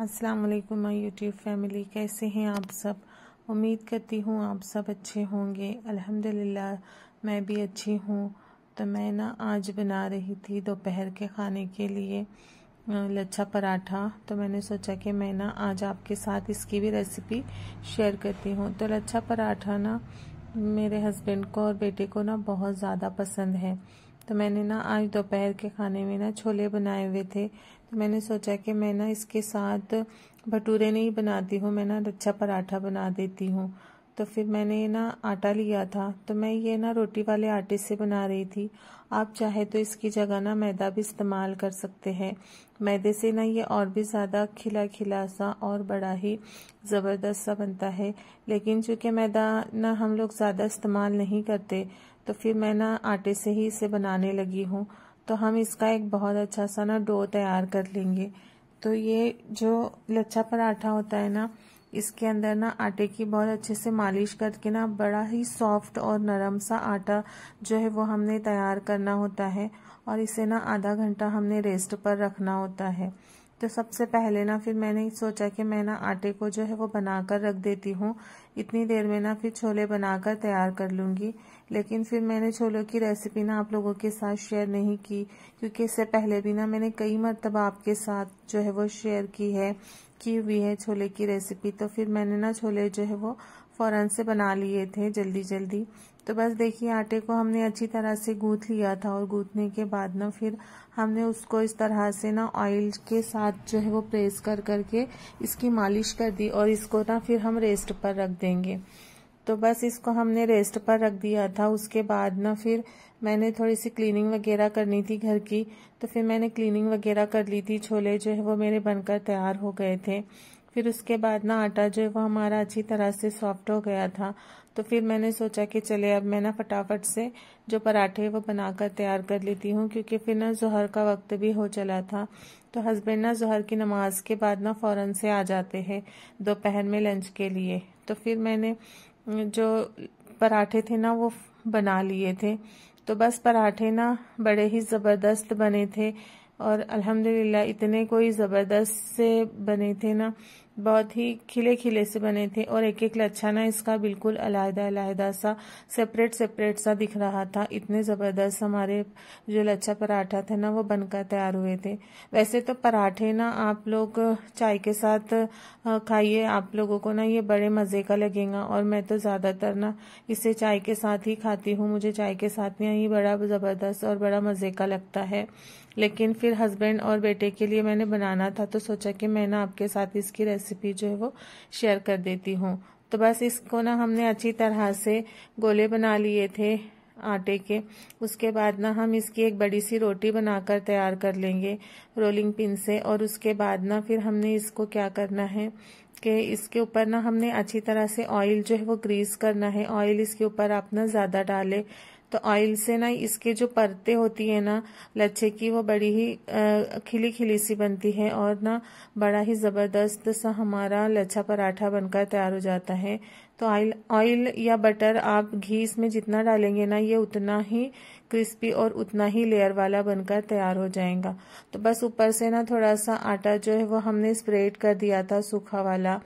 अस्सलाम वालेकुम my YouTube family कैसे हैं आप सब उम्मीद करती हूँ आप सब अच्छे होंगे अल्हम्दुलिल्लाह मैं भी अच्छी हूँ तो मैं ना आज बना रही थी दोपहर के खाने के लिए लच्छा पराठा तो मैंने सोचा कि मैं ना आज आपके साथ इसकी भी रेसिपी शेयर करती हूँ तो लच्छा पराठा ना मेरे हस्बैंड को और बेटे को ना बहुत ज़्यादा पसंद है तो मैंने ना आज दोपहर के खाने में ना छोले बनाए हुए थे तो मैंने सोचा कि मैं ना इसके साथ भटूरे नहीं बनाती हूँ मैं ना लच्छा पराठा बना देती हूँ तो फिर मैंने ना आटा लिया था तो मैं ये ना रोटी वाले आटे से बना रही थी आप चाहे तो इसकी जगह ना मैदा भी इस्तेमाल कर सकते हैं मैदे से ना ये और भी ज़्यादा खिला खिला सा और बड़ा ही ज़बरदस्त सा बनता है लेकिन चूँकि मैदा ना हम लोग ज़्यादा इस्तेमाल नहीं करते तो फिर मैं ना आटे से ही इसे बनाने लगी हूँ तो हम इसका एक बहुत अच्छा सा ना डो तैयार कर लेंगे तो ये जो लच्छा पराठा होता है ना इसके अंदर ना आटे की बहुत अच्छे से मालिश करके ना बड़ा ही सॉफ्ट और नरम सा आटा जो है वो हमने तैयार करना होता है और इसे ना आधा घंटा हमने रेस्ट पर रखना होता है तो सबसे पहले ना फिर मैंने सोचा कि मैं ना आटे को जो है वो बनाकर रख देती हूँ इतनी देर में ना फिर छोले बनाकर तैयार कर लूँगी लेकिन फिर मैंने छोलों की रेसिपी ना आप लोगों के साथ शेयर नहीं की क्योंकि इससे पहले भी ना मैंने कई मरतबा आपके साथ जो है वो शेयर की है की हुई है छोले की रेसिपी तो फिर मैंने ना छोले जो है वो फ़ौरन से बना लिए थे जल्दी जल्दी तो बस देखिए आटे को हमने अच्छी तरह से गूँथ लिया था और गूँथने के बाद ना फिर हमने उसको इस तरह से ना ऑयल के साथ जो है वो प्रेस कर करके इसकी मालिश कर दी और इसको ना फिर हम रेस्ट पर रख देंगे तो बस इसको हमने रेस्ट पर रख दिया था उसके बाद ना फिर मैंने थोड़ी सी क्लीनिंग वगैरह करनी थी घर की तो फिर मैंने क्लीनिंग वगैरह कर ली थी छोले जो है वो मेरे बनकर तैयार हो गए थे फिर उसके बाद ना आटा जो है वो हमारा अच्छी तरह से सॉफ्ट हो गया था तो फिर मैंने सोचा कि चले अब मैं ना फटाफट से जो पराठे वो बनाकर तैयार कर लेती हूँ क्योंकि फिर ना जहर का वक्त भी हो चला था तो हस्बैंड ना जहर की नमाज के बाद ना फ़ौरन से आ जाते हैं दोपहर में लंच के लिए तो फिर मैंने जो पराठे थे ना वो बना लिए थे तो बस पराठे ना बड़े ही ज़बरदस्त बने थे और अल्हम्दुलिल्लाह इतने कोई ज़बरदस्त से बने थे ना बहुत ही खिले खिले से बने थे और एक एक लच्छाना इसका बिल्कुल अलहदा अलहदा सा सेपरेट सेपरेट सा दिख रहा था इतने ज़बरदस्त हमारे जो लच्छा पराठा था ना वो बनकर तैयार हुए थे वैसे तो पराठे ना आप लोग चाय के साथ खाइए आप लोगों को ना ये बड़े मज़े का लगेगा और मैं तो ज़्यादातर ना इसे चाय के साथ ही खाती हूँ मुझे चाय के साथ ना ही बड़ा ज़बरदस्त और बड़ा मज़े का लगता है लेकिन फिर हस्बैंड और बेटे के लिए मैंने बनाना था तो सोचा कि मैं ना आपके साथ इसकी रेसिपी जो है वो शेयर कर देती हूँ तो बस इसको ना हमने अच्छी तरह से गोले बना लिए थे आटे के उसके बाद ना हम इसकी एक बड़ी सी रोटी बनाकर तैयार कर लेंगे रोलिंग पिन से और उसके बाद ना फिर हमने इसको क्या करना है कि इसके ऊपर ना हमने अच्छी तरह से ऑयल जो है वो ग्रीस करना है ऑयल इसके ऊपर आप ना ज़्यादा डालें तो ऑयल से ना इसके जो परते होती है ना लच्छे की वो बड़ी ही खिली खिली सी बनती है और ना बड़ा ही ज़बरदस्त सा हमारा लच्छा पराठा बनकर तैयार हो जाता है तो ऑयल ऑयल या बटर आप घी इसमें जितना डालेंगे ना ये उतना ही क्रिस्पी और उतना ही लेयर वाला बनकर तैयार हो जाएगा तो बस ऊपर से ना थोड़ा सा आटा जो है वो हमने स्प्रेड कर दिया था सूखा वाला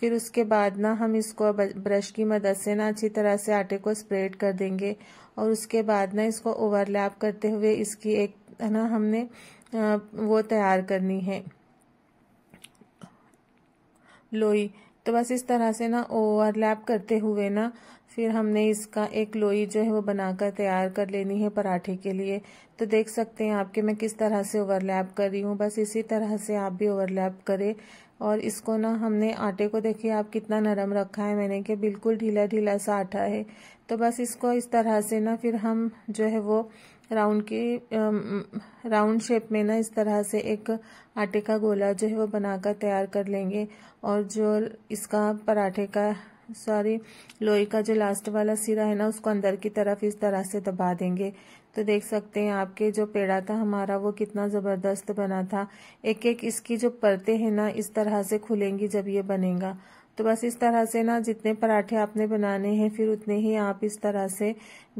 फिर उसके बाद ना हम इसको ब्रश की मदद से ना अच्छी तरह से आटे को स्प्रेड कर देंगे और उसके बाद ना इसको ओवरलैप करते हुए इसकी एक है ना हमने वो तैयार करनी है लोई तो बस इस तरह से ना ओवरलैप करते हुए ना फिर हमने इसका एक लोई जो है वो बनाकर तैयार कर लेनी है पराठे के लिए तो देख सकते हैं आपके मैं किस तरह से ओवरलैप कर रही हूँ बस इसी तरह से आप भी ओवरलैप करें और इसको ना हमने आटे को देखिए आप कितना नरम रखा है मैंने कि बिल्कुल ढीला ढीला सा आटा है तो बस इसको इस तरह से ना फिर हम जो है वो राउंड के राउंड शेप में ना इस तरह से एक आटे का गोला जो है वो बनाकर तैयार कर लेंगे और जो इसका पराठे का सॉरी लोहे का जो लास्ट वाला सिरा है ना उसको अंदर की तरफ इस तरह से दबा देंगे तो देख सकते हैं आपके जो पेड़ा था हमारा वो कितना ज़बरदस्त बना था एक एक इसकी जो परतें हैं ना इस तरह से खुलेंगी जब ये बनेगा तो बस इस तरह से ना जितने पराठे आपने बनाने हैं फिर उतने ही आप इस तरह से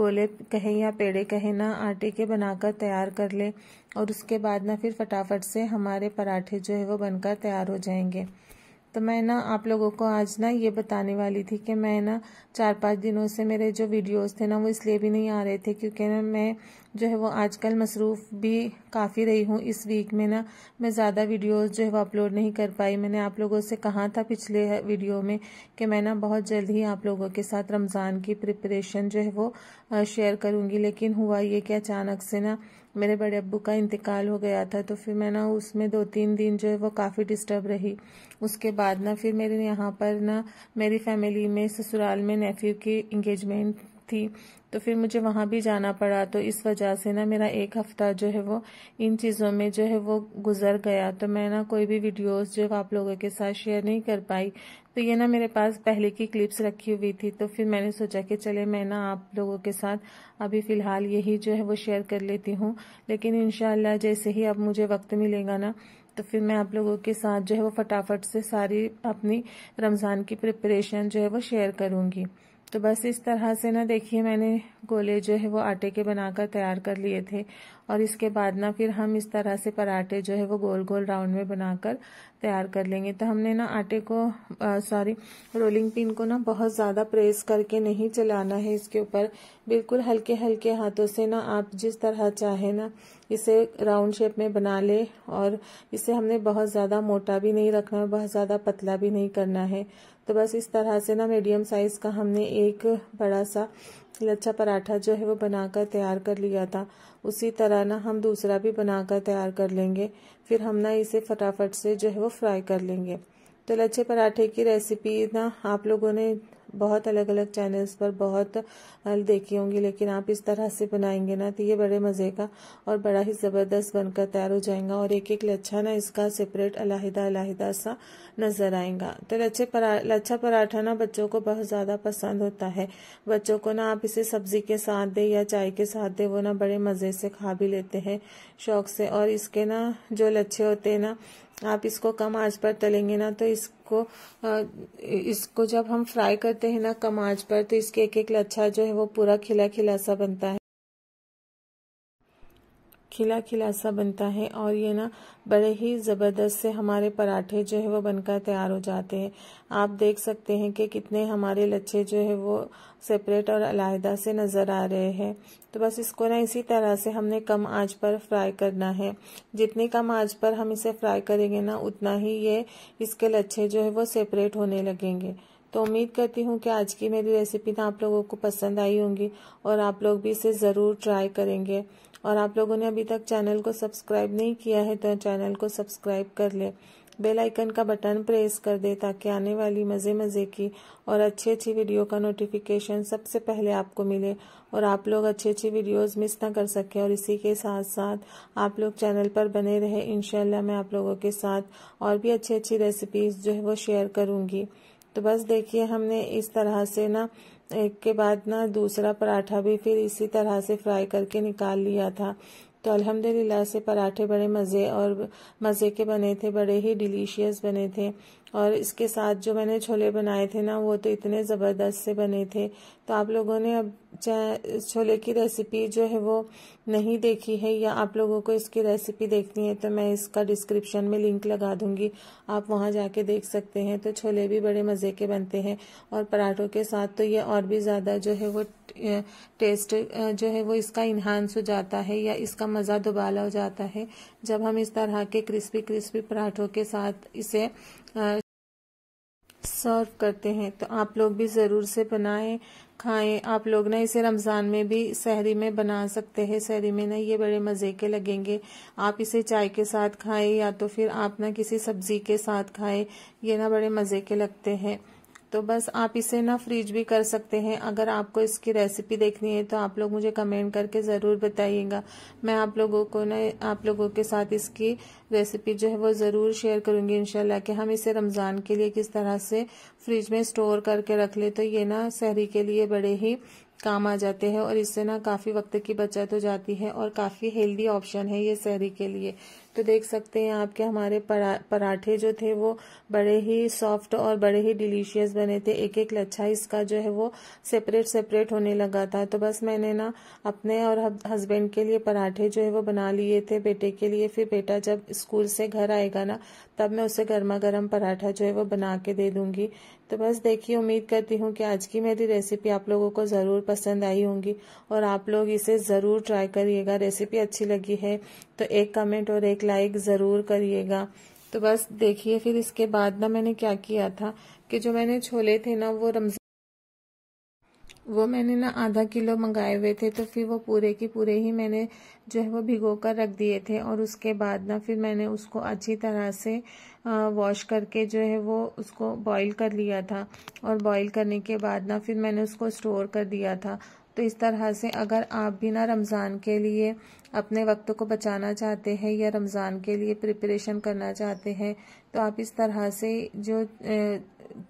गोले कहें या पेड़े कहें ना आटे के बनाकर तैयार कर लें और उसके बाद ना फिर फटाफट से हमारे पराठे जो है वो बनकर तैयार हो जाएंगे तो मैं ना आप लोगों को आज ना ये बताने वाली थी कि मैं ना चार पाँच दिनों से मेरे जो वीडियोस थे ना वो इसलिए भी नहीं आ रहे थे क्योंकि ना मैं जो है वो आजकल मसरूफ़ भी काफ़ी रही हूँ इस वीक में ना मैं ज़्यादा वीडियोस जो है वो अपलोड नहीं कर पाई मैंने आप लोगों से कहा था पिछले वीडियो में कि मैं ना बहुत जल्द ही आप लोगों के साथ रमज़ान की प्रिपरेशन जो है वो शेयर करूँगी लेकिन हुआ ये कि अचानक से ना मेरे बड़े अबू का इंतकाल हो गया था तो फिर मैं ना उसमें दो तीन दिन जो है वो काफ़ी डिस्टर्ब रही उसके बाद ना फिर मेरे यहाँ पर ना मेरी फैमिली में ससुराल में नेफ्यू की इंगेजमेंट थी तो फिर मुझे वहाँ भी जाना पड़ा तो इस वजह से ना मेरा एक हफ़्ता जो है वो इन चीज़ों में जो है वो गुज़र गया तो मैं ना कोई भी वीडियोस जो आप लोगों के साथ शेयर नहीं कर पाई तो ये ना मेरे पास पहले की क्लिप्स रखी हुई थी तो फिर मैंने सोचा कि चले मैं ना आप लोगों के साथ अभी फ़िलहाल यही जो है वो शेयर कर लेती हूँ लेकिन इन जैसे ही अब मुझे वक्त मिलेगा ना तो फिर मैं आप लोगों के साथ जो है वो फटाफट से सारी अपनी रमज़ान की प्रिपरेशन जो है वो शेयर करूँगी तो बस इस तरह से ना देखिए मैंने गोले जो है वो आटे के बनाकर तैयार कर लिए थे और इसके बाद ना फिर हम इस तरह से पराठे जो है वो गोल गोल राउंड में बनाकर तैयार कर लेंगे तो हमने ना आटे को सॉरी रोलिंग पिन को ना बहुत ज़्यादा प्रेस करके नहीं चलाना है इसके ऊपर बिल्कुल हल्के हल्के हाथों से ना आप जिस तरह चाहे ना इसे राउंड शेप में बना ले और इसे हमने बहुत ज़्यादा मोटा भी नहीं रखना है बहुत ज़्यादा पतला भी नहीं करना है तो बस इस तरह से ना मीडियम साइज़ का हमने एक बड़ा सा लच्छा पराठा जो है वो बनाकर तैयार कर लिया था उसी तरह ना हम दूसरा भी बनाकर तैयार कर लेंगे फिर हम ना इसे फटाफट से जो है वो फ्राई कर लेंगे तो लच्छे पराठे की रेसिपी ना आप लोगों ने बहुत अलग अलग चैनल्स पर बहुत देखी होंगी लेकिन आप इस तरह से बनाएंगे ना तो ये बड़े मज़े का और बड़ा ही ज़बरदस्त बनकर तैयार हो जाएगा और एक एक लच्छा ना इसका सेपरेट अलाहिदा अलहदा सा नज़र आएगा तो लच्छे परा लच्छा पराठा ना बच्चों को बहुत ज़्यादा पसंद होता है बच्चों को ना आप इसे सब्जी के साथ दें या चाय के साथ दें वो ना बड़े मज़े से खा भी लेते हैं शौक से और इसके ना जो लच्छे होते हैं ना आप इसको कम आंच पर तलेंगे ना तो इसको इसको जब हम फ्राई करते हैं ना कम आंच पर तो इसके एक एक लच्छा जो है वो पूरा खिला खिला सा बनता है खिला खिला सा बनता है और ये ना बड़े ही ज़बरदस्त से हमारे पराठे जो है वो बनकर तैयार हो जाते हैं आप देख सकते हैं कि कितने हमारे लच्छे जो है वो सेपरेट और अलहदा से नज़र आ रहे हैं तो बस इसको ना इसी तरह से हमने कम आंच पर फ्राई करना है जितने कम आंच पर हम इसे फ्राई करेंगे ना उतना ही ये इसके लच्छे जो है वो सेपरेट होने लगेंगे तो उम्मीद करती हूँ कि आज की मेरी रेसिपी ना आप लोगों को पसंद आई होंगी और आप लोग भी इसे ज़रूर ट्राई करेंगे और आप लोगों ने अभी तक चैनल को सब्सक्राइब नहीं किया है तो चैनल को सब्सक्राइब कर ले बेल आइकन का बटन प्रेस कर दे ताकि आने वाली मज़े मज़े की और अच्छी अच्छी वीडियो का नोटिफिकेशन सबसे पहले आपको मिले और आप लोग अच्छी अच्छी वीडियोस मिस ना कर सकें और इसी के साथ साथ आप लोग चैनल पर बने रहे इनशाला मैं आप लोगों के साथ और भी अच्छी अच्छी रेसिपीज़ जो है वो शेयर करूँगी तो बस देखिए हमने इस तरह से ना एक के बाद ना दूसरा पराठा भी फिर इसी तरह से फ्राई करके निकाल लिया था तो अल्हम्दुलिल्लाह से पराठे बड़े मज़े और मज़े के बने थे बड़े ही डिलीशियस बने थे और इसके साथ जो मैंने छोले बनाए थे ना वो तो इतने ज़बरदस्त से बने थे तो आप लोगों ने अब छोले की रेसिपी जो है वो नहीं देखी है या आप लोगों को इसकी रेसिपी देखनी है तो मैं इसका डिस्क्रिप्शन में लिंक लगा दूंगी आप वहां जाके देख सकते हैं तो छोले भी बड़े मज़े के बनते हैं और पराठों के साथ तो ये और भी ज़्यादा जो है वो टेस्ट जो है वो इसका इन्हांस हो जाता है या इसका मज़ा दुबाला हो जाता है जब हम इस तरह के क्रिस्पी क्रिस्पी पराठों के साथ इसे सर्व करते हैं तो आप लोग भी ज़रूर से बनाएं खाएं आप लोग ना इसे रमज़ान में भी सहरी में बना सकते हैं सहरी में ना ये बड़े मज़े के लगेंगे आप इसे चाय के साथ खाएं या तो फिर आप ना किसी सब्ज़ी के साथ खाएं ये ना बड़े मज़े के लगते हैं तो बस आप इसे ना फ्रीज भी कर सकते हैं अगर आपको इसकी रेसिपी देखनी है तो आप लोग मुझे कमेंट करके ज़रूर बताइएगा मैं आप लोगों को ना आप लोगों के साथ इसकी रेसिपी जो है वो ज़रूर शेयर करूंगी इनशाला कि हम इसे रमज़ान के लिए किस तरह से फ्रिज में स्टोर करके रख ले तो ये ना शहरी के लिए बड़े ही काम आ जाते हैं और इससे ना काफ़ी वक्त की बचत हो जाती है और काफ़ी हेल्दी ऑप्शन है ये सहरी के लिए तो देख सकते हैं आपके हमारे परा पराठे जो थे वो बड़े ही सॉफ्ट और बड़े ही डिलीशियस बने थे एक एक लच्छा इसका जो है वो सेपरेट सेपरेट होने लगा था तो बस मैंने ना अपने और हस्बैंड के लिए पराठे जो है वो बना लिए थे बेटे के लिए फिर बेटा जब स्कूल से घर आएगा ना तब मैं उसे गर्मा गर्म पराठा जो है वो बना के दे दूंगी तो बस देखिए उम्मीद करती हूँ कि आज की मेरी रेसिपी आप लोगों को ज़रूर पसंद आई होंगी और आप लोग इसे ज़रूर ट्राई करिएगा रेसिपी अच्छी लगी है तो एक कमेंट और एक लाइक ज़रूर करिएगा तो बस देखिए फिर इसके बाद ना मैंने क्या किया था कि जो मैंने छोले थे ना वो रमजान वो मैंने ना आधा किलो मंगाए हुए थे तो फिर वो पूरे के पूरे ही मैंने जो है वो भिगो कर रख दिए थे और उसके बाद ना फिर मैंने उसको अच्छी तरह से वॉश करके जो है वो उसको बॉईल कर लिया था और बॉईल करने के बाद ना फिर मैंने उसको स्टोर कर दिया था तो इस तरह से अगर आप भी ना रमज़ान के लिए अपने वक्त को बचाना चाहते हैं या रमज़ान के लिए प्रिपरेशन करना चाहते हैं तो आप इस तरह से जो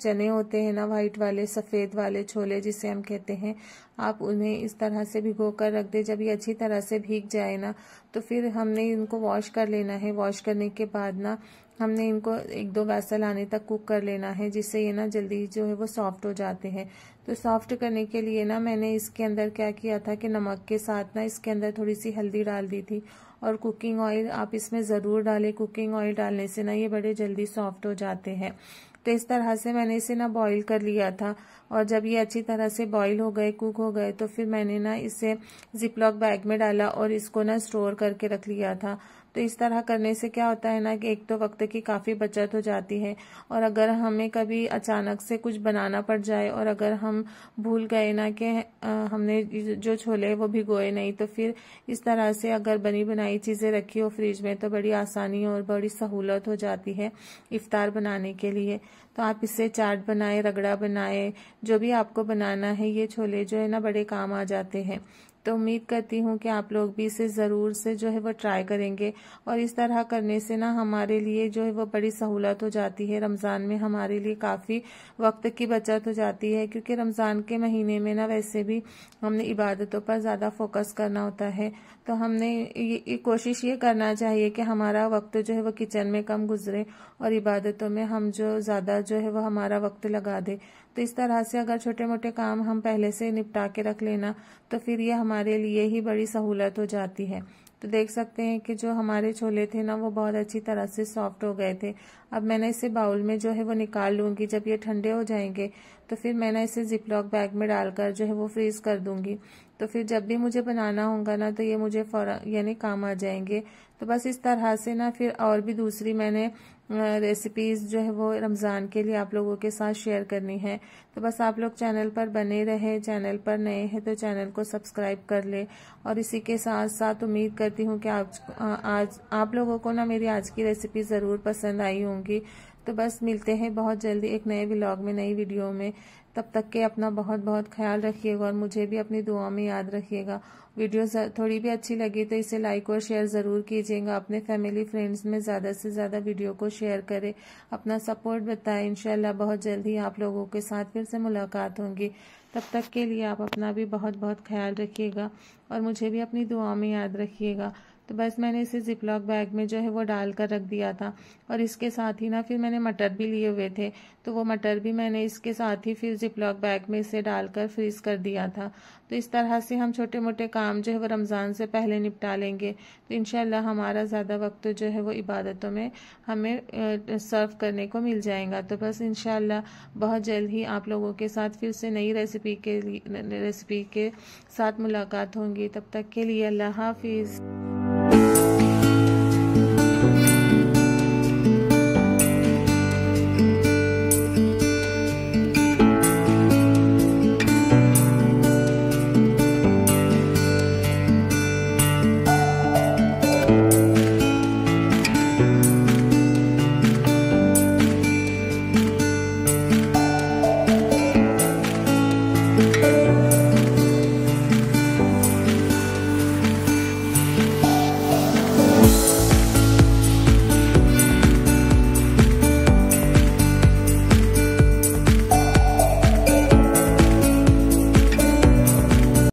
चने होते हैं ना वाइट वाले सफ़ेद वाले छोले जिसे हम कहते हैं आप उन्हें इस तरह से भिगो कर रख दें जब ये अच्छी तरह से भीग जाए ना तो फिर हमने इनको वॉश कर लेना है वॉश करने के बाद ना हमने इनको एक दो वैसल आने तक कुक कर लेना है जिससे ये ना जल्दी जो है वो सॉफ्ट हो जाते हैं तो सॉफ्ट करने के लिए ना मैंने इसके अंदर क्या किया था कि नमक के साथ ना इसके अंदर थोड़ी सी हल्दी डाल दी थी और कुकिंग ऑयल आप इसमें ज़रूर डालें कुकिंग ऑयल डालने से ना ये बड़े जल्दी सॉफ्ट हो जाते हैं तो इस तरह से मैंने इसे ना बॉईल कर लिया था और जब ये अच्छी तरह से बॉईल हो गए कुक हो गए तो फिर मैंने ना इसे जिपलॉक बैग में डाला और इसको ना स्टोर करके रख लिया था तो इस तरह करने से क्या होता है ना कि एक तो वक्त की काफ़ी बचत हो जाती है और अगर हमें कभी अचानक से कुछ बनाना पड़ जाए और अगर हम भूल गए ना कि हमने जो छोले वो भिगोए नहीं तो फिर इस तरह से अगर बनी बनाई चीज़ें रखी हो फ्रिज में तो बड़ी आसानी और बड़ी सहूलत हो जाती है इफ़ार बनाने के लिए तो आप इससे चाट बनाए रगड़ा बनाए जो भी आपको बनाना है ये छोले जो है ना बड़े काम आ जाते हैं तो उम्मीद करती हूँ कि आप लोग भी इसे ज़रूर से जो है वो ट्राई करेंगे और इस तरह करने से ना हमारे लिए जो है वो बड़ी सहूलत हो जाती है रमज़ान में हमारे लिए काफ़ी वक्त की बचत हो जाती है क्योंकि रमज़ान के महीने में ना वैसे भी हमने इबादतों पर ज़्यादा फोकस करना होता है तो हमने ये, ये कोशिश ये करना चाहिए कि हमारा वक्त जो है वो किचन में कम गुजरे और इबादतों में हम जो ज़्यादा जो है वह हमारा वक्त लगा दें तो इस तरह से अगर छोटे मोटे काम हम पहले से निपटा के रख लेना तो फिर ये हमारे लिए ही बड़ी सहूलत हो जाती है तो देख सकते हैं कि जो हमारे छोले थे ना वो बहुत अच्छी तरह से सॉफ्ट हो गए थे अब मैंने इसे बाउल में जो है वो निकाल लूंगी जब ये ठंडे हो जाएंगे तो फिर मैंने ना इसे जिपलॉक बैग में डालकर जो है वो फ्रीज़ कर दूंगी तो फिर जब भी मुझे बनाना होगा ना तो ये मुझे फौरन यानी काम आ जाएंगे तो बस इस तरह से ना फिर और भी दूसरी मैंने रेसिपीज़ जो है वो रमज़ान के लिए आप लोगों के साथ शेयर करनी है तो बस आप लोग चैनल पर बने रहे चैनल पर नए हैं तो चैनल को सब्सक्राइब कर ले और इसी के साथ साथ उम्मीद करती हूँ कि आप आज आप लोगों को ना मेरी आज की रेसिपी ज़रूर पसंद आई होंगी तो बस मिलते हैं बहुत जल्दी एक नए ब्लॉग में नई वीडियो में तब तक के अपना बहुत बहुत ख्याल रखिएगा और मुझे भी अपनी दुआ में याद रखिएगा वीडियो थोड़ी भी अच्छी लगी तो इसे लाइक और शेयर ज़रूर कीजिएगा अपने फैमिली फ्रेंड्स में ज़्यादा से ज़्यादा वीडियो को शेयर करें अपना सपोर्ट बताएं इंशाल्लाह बहुत जल्दी आप लोगों के साथ फिर से मुलाकात होंगी तब तक के लिए आप अपना भी बहुत बहुत ख्याल रखिएगा और मुझे भी अपनी दुआ में याद रखिएगा तो बस मैंने इसे जिपलॉक बैग में जो है वो डाल कर रख दिया था और इसके साथ ही ना फिर मैंने मटर भी लिए हुए थे तो वो मटर भी मैंने इसके साथ ही फिर जिपलॉक बैग में इसे डालकर फ्रीज़ कर दिया था तो इस तरह से हम छोटे मोटे काम जो है वो रमज़ान से पहले निपटा लेंगे तो इन हमारा ज़्यादा वक्त जो है वो इबादतों में हमें सर्व करने को मिल जाएगा तो बस इन बहुत जल्द ही आप लोगों के साथ फिर से नई रेसिपी के रेसिपी के साथ मुलाकात होंगी तब तक के लिए अल्लाह हाफिज़